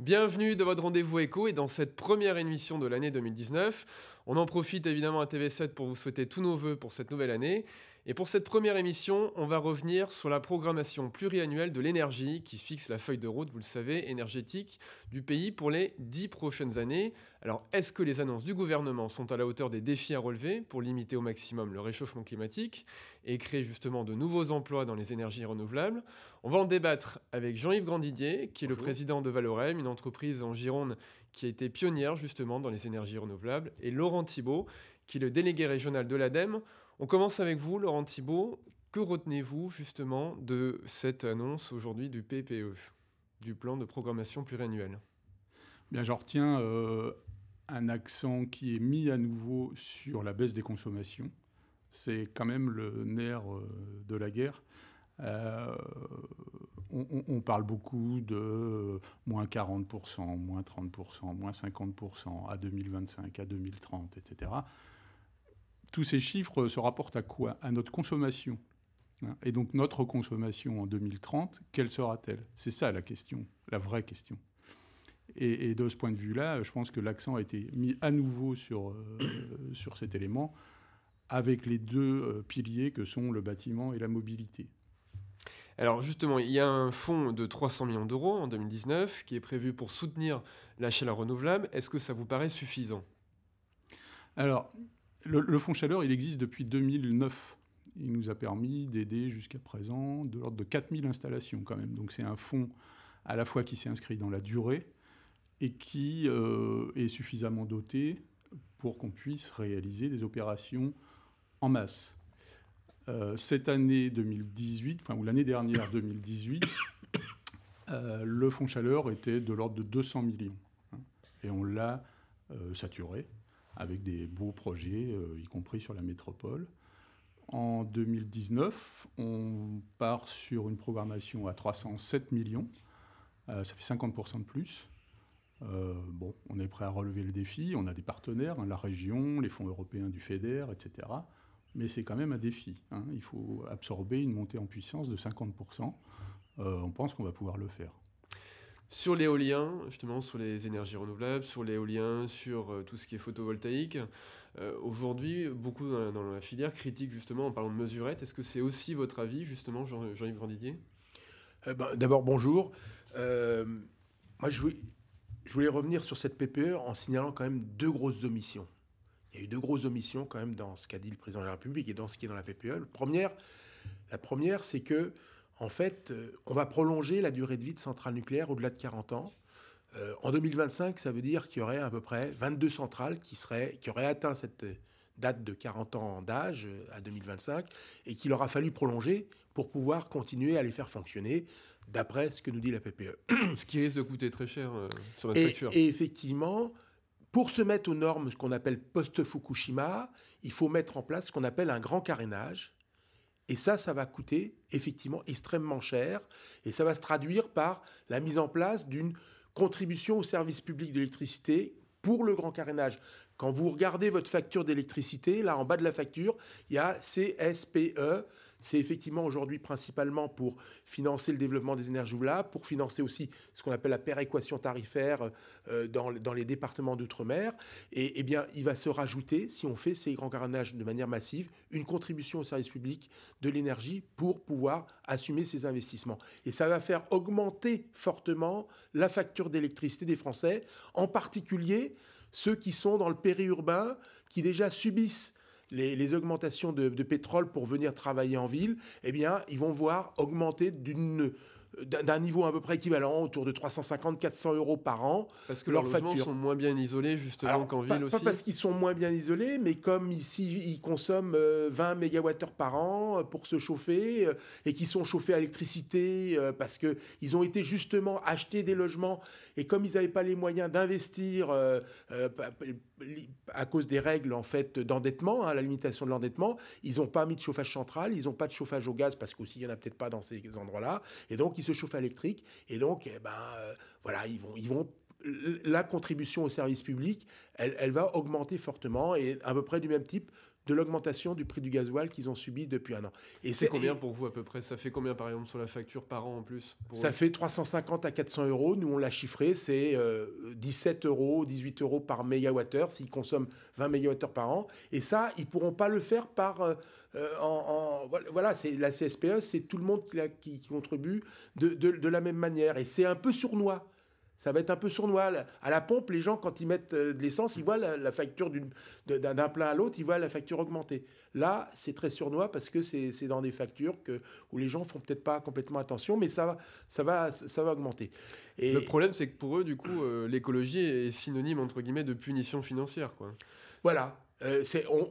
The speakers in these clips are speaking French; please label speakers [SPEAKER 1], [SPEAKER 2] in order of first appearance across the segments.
[SPEAKER 1] Bienvenue de votre rendez-vous éco et dans cette première émission de l'année 2019. On en profite évidemment à TV7 pour vous souhaiter tous nos voeux pour cette nouvelle année et pour cette première émission, on va revenir sur la programmation pluriannuelle de l'énergie qui fixe la feuille de route, vous le savez, énergétique du pays pour les dix prochaines années. Alors, est-ce que les annonces du gouvernement sont à la hauteur des défis à relever pour limiter au maximum le réchauffement climatique et créer justement de nouveaux emplois dans les énergies renouvelables On va en débattre avec Jean-Yves Grandidier, qui est le président de Valorem, une entreprise en Gironde qui a été pionnière justement dans les énergies renouvelables, et Laurent Thibault, qui est le délégué régional de l'ADEME on commence avec vous, Laurent Thibault. Que retenez-vous justement de cette annonce aujourd'hui du PPE, du plan de programmation pluriannuel Bien, j'en
[SPEAKER 2] retiens euh, un accent qui est mis à nouveau sur la baisse des consommations. C'est quand même le nerf euh, de la guerre. Euh, on, parle beaucoup de moins 40%, moins 30%, moins 50% à 2025, à 2030, etc tous ces chiffres se rapportent à quoi À notre consommation. Hein et donc notre consommation en 2030, quelle sera-t-elle C'est ça la question, la vraie question. Et, de ce point de vue-là, je pense que l'accent a été mis à nouveau sur, euh, sur cet élément, avec les deux euh, piliers que sont le bâtiment et la mobilité.
[SPEAKER 1] Alors justement, il y a un fonds de 300 millions d'euros en 2019 qui est prévu pour soutenir la chaleur renouvelable. Est-ce que ça vous paraît suffisant Alors, le, fonds chaleur, il existe
[SPEAKER 2] depuis 2009. Il nous a permis d'aider jusqu'à présent de l'ordre de 4000 installations quand même. Donc c'est un fonds à la fois qui s'est inscrit dans la durée et qui euh, est suffisamment doté pour qu'on puisse réaliser des opérations en masse. Euh, cette année 2018, enfin, ou l'année dernière 2018, euh, le fonds chaleur était de l'ordre de 200 millions. Hein, et on l'a saturé avec des beaux projets, euh, y compris sur la métropole. En 2019, on part sur une programmation à 307 millions. Euh, ça fait 50% de plus. Euh, bon, on est prêt à relever le défi. On a des partenaires, hein, la région, les fonds européens du FEDER, etc. Mais c'est quand même un défi. Hein. Il faut absorber une montée en puissance de 50%. on pense qu'on va pouvoir le faire
[SPEAKER 1] sur l'éolien, justement sur les énergies renouvelables, sur l'éolien, sur euh, tout ce qui est photovoltaïque. Euh, aujourd'hui, beaucoup dans, la, filière critique justement en parlant de mesurette. Est-ce que c'est aussi votre avis, justement, Jean-Yves Grandidier eh
[SPEAKER 3] ben, D'abord, bonjour.
[SPEAKER 1] Euh, moi, je voulais, je voulais revenir sur cette
[SPEAKER 3] PPE en signalant quand même deux grosses omissions. Il y a eu deux grosses omissions quand même dans ce qu'a dit le président de la République et dans ce qui est dans la PPE. première, la première c'est que en fait, euh, on va prolonger la durée de vie de centrales nucléaires au-delà de 40 ans. Euh, en 2025, ça veut dire qu'il y aurait à peu près 22 centrales qui, seraient, qui auraient atteint cette euh, date de 40 ans d'âge à 2025 et qu'il aura fallu prolonger pour pouvoir continuer à les faire fonctionner d'après ce que nous dit la PPE.
[SPEAKER 1] Ce qui risque de coûter très cher sur la Et
[SPEAKER 3] effectivement, pour se mettre aux normes, ce qu'on appelle post-Fukushima, il faut mettre en place ce qu'on appelle un grand carénage et ça, ça va coûter effectivement extrêmement cher. Et ça va se traduire par la mise en place d'une contribution au service public d'électricité pour le grand carénage. Quand vous regardez votre facture d'électricité, là en bas de la facture, il y a CSPE, c'est effectivement aujourd'hui principalement pour financer le développement des énergies renouvelables, pour financer aussi ce qu'on appelle la péréquation tarifaire euh, dans, les départements d'outre-mer. Et, eh bien, il va se rajouter, si on fait ces grands carnages de manière massive, une contribution au service public de l'énergie pour pouvoir assumer ces investissements. Et ça va faire augmenter fortement la facture d'électricité des Français, en particulier ceux qui sont dans le périurbain, qui déjà subissent les, augmentations de, de, pétrole pour venir travailler en ville, eh bien, ils vont voir augmenter d'une d'un niveau à peu près équivalent, autour de 350-400 euros par an. Parce que leurs logements sont
[SPEAKER 1] moins bien isolés, justement, qu'en ville aussi Pas parce qu'ils
[SPEAKER 3] sont moins bien isolés, mais
[SPEAKER 1] comme ici,
[SPEAKER 3] ils consomment 20 euh, mégawattheures par an euh, pour se chauffer, euh, et qui sont chauffés à l'électricité, parce qu'ils ont été justement achetés des logements, et comme ils n'avaient pas les moyens d'investir à cause des règles, en fait, d'endettement, hein, la limitation de l'endettement, ils n'ont pas mis de chauffage central, ils n'ont pas de chauffage au gaz, parce qu'aussi, il n'y en a peut-être pas dans ces endroits-là, et donc, se chauffent à Et donc, eh ben, euh, voilà, ils vont, ils vont la contribution au service public, elle, va augmenter fortement et à peu près du même type de l'augmentation du prix du gasoil qu'ils ont subi depuis un an. Et c'est combien
[SPEAKER 1] pour vous à peu près Ça fait combien par exemple sur la facture par an en plus Ça fait
[SPEAKER 3] 350 à 400 euros. Nous on l'a chiffré, c'est 17 euh, euros, 18 euros par mégawattheure s'ils consomment 20 mégawattheures par an. Et ça, ils pourront pas le faire par euh, euh, voilà, c'est la CSPE, c'est tout le monde qui, contribue de, de la même manière. Et c'est un peu sournois ça va être un peu sournois. À la pompe, les gens, quand ils mettent euh, de l'essence, ils voient la, facture d'un plein à l'autre, ils voient la facture augmenter. Là, c'est très sournois parce que c'est dans des factures que, où les gens font peut-être pas complètement attention, mais
[SPEAKER 1] ça, ça, va, ça va augmenter. Et le problème, c'est que pour eux, du coup, euh, l'écologie est synonyme, entre guillemets, de punition financière. Quoi. Voilà, euh,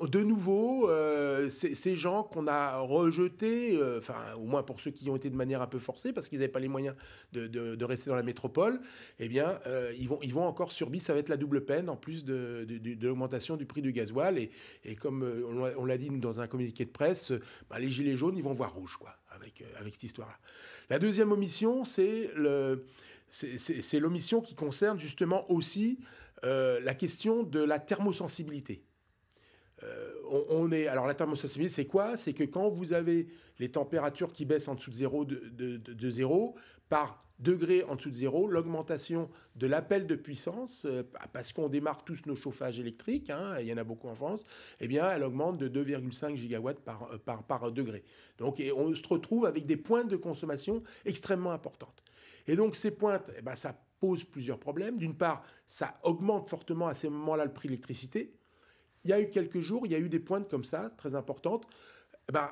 [SPEAKER 1] de nouveau
[SPEAKER 3] euh, ces gens qu'on a rejetés, euh, au moins pour ceux qui ont été de manière un peu forcée parce qu'ils n'avaient pas les moyens de, rester dans la métropole, eh bien ils vont ils vont encore subir, ça va être la double peine en plus de, l'augmentation du prix du gasoil et, et comme on l'a dit dans un communiqué de presse, bah, les gilets jaunes ils vont voir rouge quoi avec cette histoire là. La deuxième omission c'est l'omission qui concerne justement aussi la question de la thermosensibilité. Euh, on, est alors la thermosensibilité, c'est quoi C'est que quand vous avez les températures qui baissent en dessous de zéro, de, par degré en dessous de zéro, l'augmentation de l'appel de puissance, euh, bah, parce qu'on démarre tous nos chauffages électriques, hein, il y en a beaucoup en France, eh bien, elle augmente de 2,5 gigawatts euh, par, par, degré. Donc, on se retrouve avec des pointes de consommation extrêmement importantes. Et donc, ces pointes, eh ben, ça pose plusieurs problèmes. D'une part, ça augmente fortement à ces moments-là le prix de l'électricité il y a eu quelques jours, il y a eu des pointes comme ça, très importantes. Eh ben,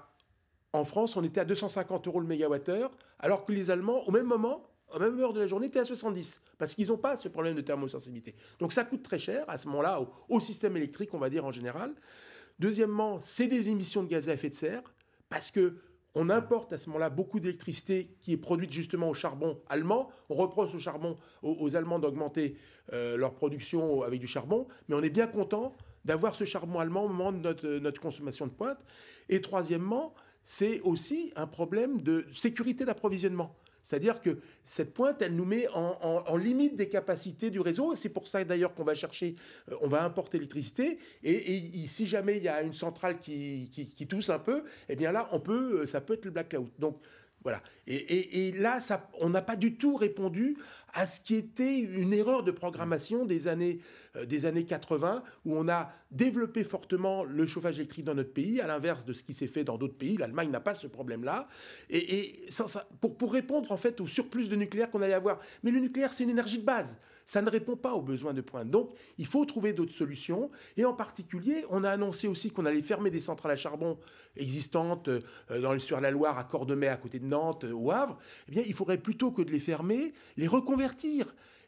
[SPEAKER 3] en France, on était à 250 euros le mégawattheure, alors que les Allemands, au même moment, en même heure de la journée, étaient à 70, parce qu'ils n'ont pas ce problème de thermosensibilité. Donc ça coûte très cher à ce moment-là au, système électrique, on va dire en général. Deuxièmement, c'est des émissions de gaz à effet de serre, parce que on importe à ce moment-là beaucoup d'électricité qui est produite justement au charbon allemand. On reproche au charbon, aux, Allemands d'augmenter euh, leur production avec du charbon, mais on est bien content d'avoir ce charbon allemand au euh, notre, consommation de pointe. Et troisièmement, c'est aussi un problème de sécurité d'approvisionnement. C'est-à-dire que cette pointe, elle nous met en, limite des capacités du réseau. C'est pour ça d'ailleurs qu'on va chercher, euh, on va importer l'électricité. Et, si jamais il y a une centrale qui, tousse un peu, eh bien là, on peut, euh, ça peut être le blackout. Donc voilà. Et, là, ça, on n'a pas du tout répondu à ce qui était une erreur de programmation des années, euh, des années 80, où on a développé fortement le chauffage électrique dans notre pays, à l'inverse de ce qui s'est fait dans d'autres pays. L'Allemagne n'a pas ce problème-là. Et, pour, pour répondre en fait au surplus de nucléaire qu'on allait avoir. Mais le nucléaire, c'est une énergie de base. Ça ne répond pas aux besoins de pointe. Donc, il faut trouver d'autres solutions. Et en particulier, on a annoncé aussi qu'on allait fermer des centrales à charbon existantes euh, dans le sur la Loire, à Cordemais, à côté de Nantes, ou euh, au Havre. Eh bien, il faudrait plutôt que de les fermer, les reconvertir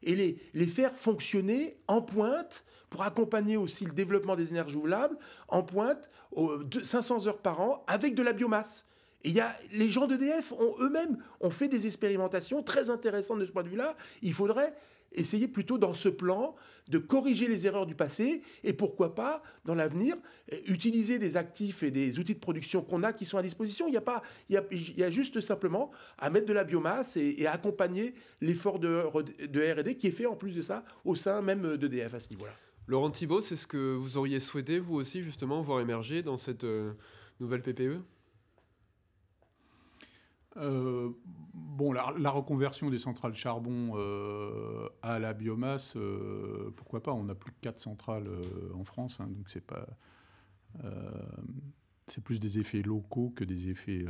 [SPEAKER 3] et les, les faire fonctionner en pointe pour accompagner aussi le développement des énergies renouvelables en pointe, aux 500 heures par an, avec de la biomasse. Et y a, les gens d'EDF ont eux-mêmes ont fait des expérimentations très intéressantes de ce point de vue-là. Il faudrait essayez plutôt dans ce plan de corriger les erreurs du passé et pourquoi pas, dans l'avenir, euh, utiliser des actifs et des outils de production qu'on a qui sont à disposition. Il y a, pas, il y a, juste simplement à mettre de la biomasse et, accompagner l'effort de, RD qui est fait en plus de ça au sein même d'EDF à ce niveau-là.
[SPEAKER 1] Laurent Thibault, c'est ce que vous auriez souhaité, vous aussi, justement, voir émerger dans cette euh, nouvelle PPE
[SPEAKER 2] euh, bon, la, la, reconversion des centrales charbon euh, à la biomasse, euh, pourquoi pas On n'a plus que 4 centrales en France, hein, donc c'est pas. c'est plus des effets locaux que des effets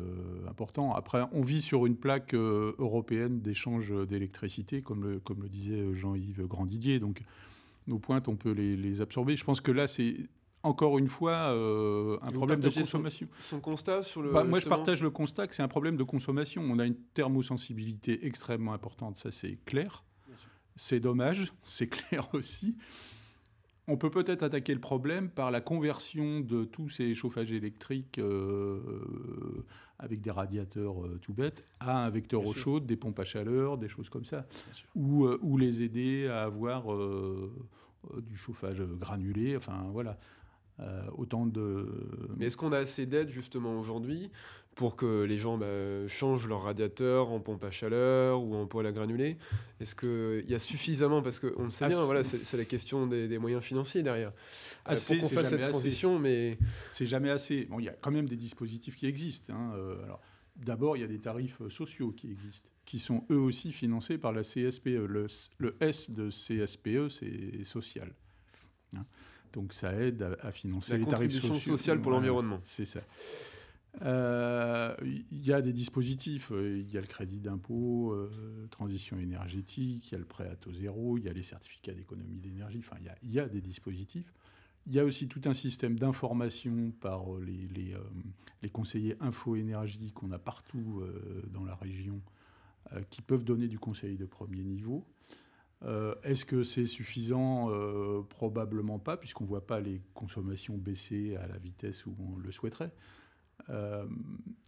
[SPEAKER 2] importants. Après, on vit sur une plaque européenne d'échange d'électricité, comme le, comme le disait Jean-Yves Grandidier. Donc, nos pointes, on peut les, les absorber. Je pense que là, c'est encore une fois euh, un problème de consommation.
[SPEAKER 1] Son, constat sur le. Bah, moi, je partage
[SPEAKER 2] le constat que c'est un problème de consommation. On a une thermosensibilité extrêmement importante, ça c'est clair. C'est dommage, c'est clair aussi. On peut peut-être attaquer le problème par la conversion de tous ces chauffages électriques euh, euh, avec des radiateurs tout bêtes à un vecteur eau chaude, des pompes à chaleur, des choses comme ça, ou, ou les aider à avoir
[SPEAKER 1] du chauffage granulé. Enfin voilà, euh, autant de... Mais est-ce qu'on a assez d'aide justement aujourd'hui pour que les gens bah, changent leur radiateur en pompe à chaleur ou en poêle à granuler Est-ce qu'il y a suffisamment, parce qu'on le sait ah, bien, voilà, c'est la question des, moyens financiers derrière, ah, euh, assez, pour qu'on fasse cette transition, mais... C'est jamais assez. Bon, il
[SPEAKER 2] y a quand même des dispositifs qui existent. Hein, euh, alors, D'abord, il y a des tarifs sociaux qui existent, qui sont eux aussi financés par la CSPE. Le, S de CSPE, c'est social. Hein. Donc ça aide à, financer les tarifs sociaux. contribution sociale pour l'environnement. C'est ça. Euh, il y a des dispositifs. Euh, il y a le crédit d'impôt, euh, transition énergétique, il y a le prêt à taux zéro, il y a les certificats d'économie d'énergie. Enfin, il y, a, des dispositifs. Il y a aussi tout un système d'information par les, les, conseillers info-énergie qu'on a partout dans la région qui peuvent donner du conseil de premier niveau. Euh, est-ce que c'est suffisant euh, Probablement pas, puisqu'on ne voit pas les consommations baisser à la vitesse où on le souhaiterait. Euh,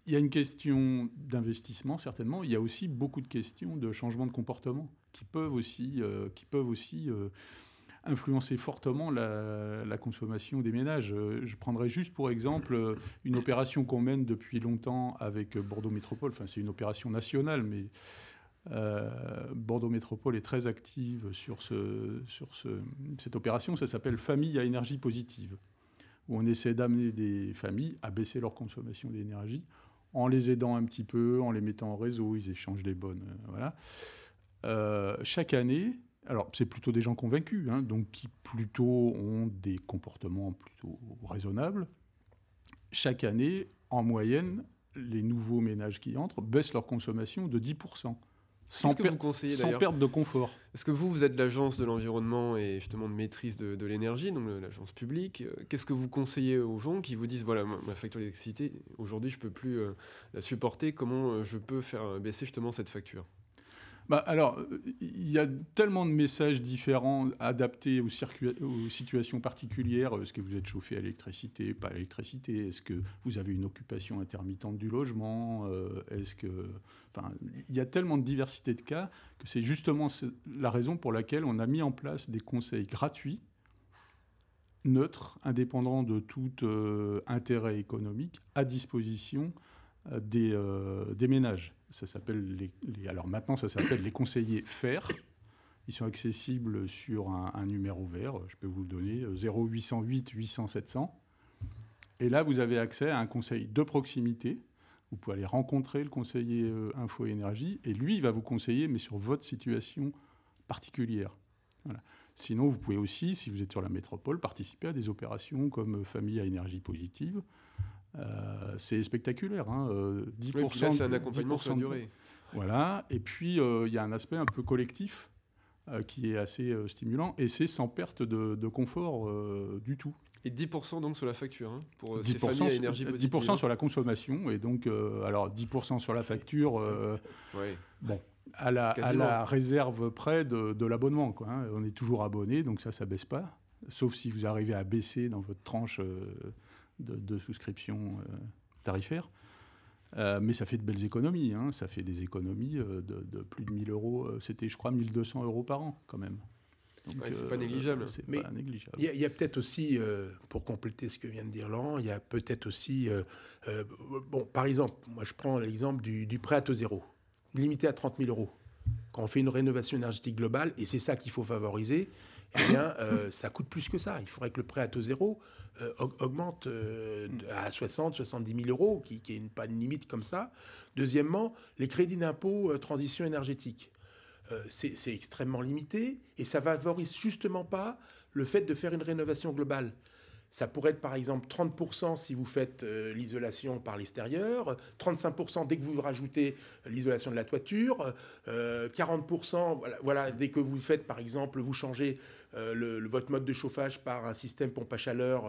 [SPEAKER 2] il y a une question d'investissement, certainement. Il y a aussi beaucoup de questions de changement de comportement qui peuvent aussi, qui peuvent aussi influencer fortement la, consommation des ménages. Je prendrai juste pour exemple une opération qu'on mène depuis longtemps avec Bordeaux Métropole. Enfin, c'est une opération nationale, mais euh, Bordeaux Métropole est très active sur, ce, sur ce, cette opération. Ça s'appelle Famille à énergie positive, où on essaie d'amener des familles à baisser leur consommation d'énergie en les aidant un petit peu, en les mettant en réseau. Ils échangent des bonnes. Euh, voilà. Euh, chaque année, alors c'est plutôt des gens convaincus, hein, donc qui plutôt ont des comportements plutôt raisonnables. Chaque année, en moyenne, les nouveaux ménages qui entrent baissent leur consommation de 10% sans, perte
[SPEAKER 1] de confort. Est-ce que vous, vous êtes l'agence de l'environnement et justement de maîtrise de, l'énergie, donc l'agence publique. Euh, qu'est-ce que vous conseillez aux gens qui vous disent voilà, ma facture d'électricité, aujourd'hui, je ne peux plus euh, la supporter, comment euh, je peux faire baisser justement cette facture bah, alors, il y a tellement de messages différents adaptés aux,
[SPEAKER 2] situations particulières. Est-ce que vous êtes chauffé à l'électricité, pas à l'électricité Est-ce que vous avez une occupation intermittente du logement euh, Est-ce que... il y a tellement de diversité de cas que c'est justement la raison pour laquelle on a mis en place des conseils gratuits neutres, indépendants de tout euh, intérêt économique, à disposition euh, des, ménages. Ça s'appelle les, alors maintenant, ça s'appelle les conseillers Fer. Ils sont accessibles sur un, numéro vert, je peux vous le donner, 0808 800 700. Et là, vous avez accès à un conseil de proximité. Vous pouvez aller rencontrer le conseiller euh, Info Énergie et lui, il va vous conseiller, mais sur votre situation particulière. Sinon, vous pouvez aussi, si vous êtes sur la métropole, participer à des opérations comme euh, Famille à énergie positive, euh, c'est spectaculaire. 10%, hein, euh, durée. Voilà. Et puis, euh, il y a un aspect un peu collectif qui est assez stimulant et c'est sans perte de, confort du tout.
[SPEAKER 1] Et 10% donc sur la facture hein, pour ces énergie positive. 10% hein. sur
[SPEAKER 2] la consommation et donc alors 10% sur la facture. À la, réserve près de, l'abonnement. On est toujours abonné, donc ça, ça baisse pas. Sauf si vous arrivez à baisser dans votre tranche de, souscription euh, tarifaire. Euh, mais ça fait de belles économies. Hein. Ça fait des économies euh, de, plus de 1000 euros. C'était, je crois, 1200 euros par an, quand même. c'est pas négligeable. pas négligeable. Il
[SPEAKER 3] y a, peut-être aussi, pour compléter ce que vient de dire Laurent, il y a peut-être aussi. bon, par exemple, moi je prends l'exemple du, du, prêt à taux zéro, limité à 30 000 euros. Quand on fait une rénovation énergétique globale, et c'est ça qu'il faut favoriser, eh bien, euh, ça coûte plus que ça. Il faudrait que le prêt à taux zéro euh, augmente euh, à 60, 70 000 euros, qui, n'est est une, pas une limite comme ça. Deuxièmement, les crédits d'impôt transition énergétique. C'est extrêmement limité et ça ne favorise justement pas le fait de faire une rénovation globale. Ça pourrait être par exemple 30% si vous faites euh, l'isolation par l'extérieur, 35% dès que vous rajoutez l'isolation de la toiture, 40% euh, voilà, dès que vous faites par exemple, vous changez euh, votre mode de chauffage par un système pompe à chaleur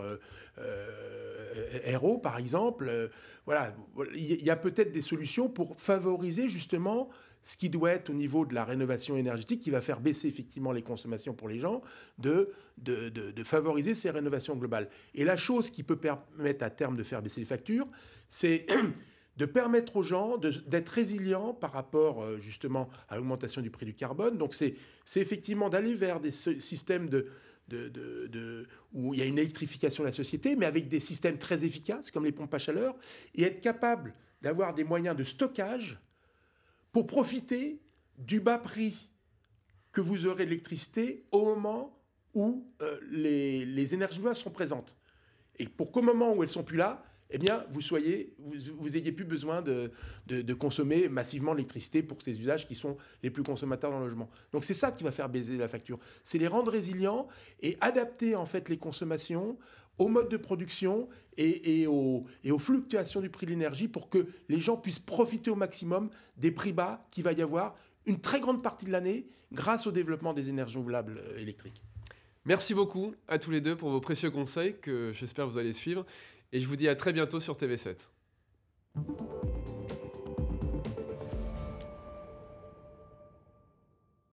[SPEAKER 3] euh, R.O. par exemple. Euh, voilà, il y a peut-être des solutions pour favoriser justement ce qui doit être au niveau de la rénovation énergétique, qui va faire baisser effectivement les consommations pour les gens, de, de, favoriser ces rénovations globales. Et la chose qui peut permettre à terme de faire baisser les factures, c'est de permettre aux gens d'être résilients par rapport euh, justement à l'augmentation du prix du carbone. Donc c'est effectivement d'aller vers des systèmes de, de, où il y a une électrification de la société, mais avec des systèmes très efficaces, comme les pompes à chaleur, et être capable d'avoir des moyens de stockage pour profiter du bas prix que vous aurez de l'électricité au moment où euh, les, énergies noires sont présentes. Et pour qu'au moment où elles ne sont plus là, eh bien, vous, soyez, vous, ayez plus besoin de, consommer massivement l'électricité pour ces usages qui sont les plus consommateurs dans le logement. Donc, c'est ça qui va faire baiser la facture. C'est les rendre résilients et adapter, en fait, les consommations au mode de production et, aux, fluctuations du prix de l'énergie pour que les gens puissent profiter au maximum des prix bas qu'il va y avoir une très grande partie de l'année
[SPEAKER 1] grâce au développement des énergies renouvelables euh, électriques. Merci beaucoup à tous les deux pour vos précieux conseils que j'espère vous allez suivre. Et je vous dis à très bientôt sur TV7.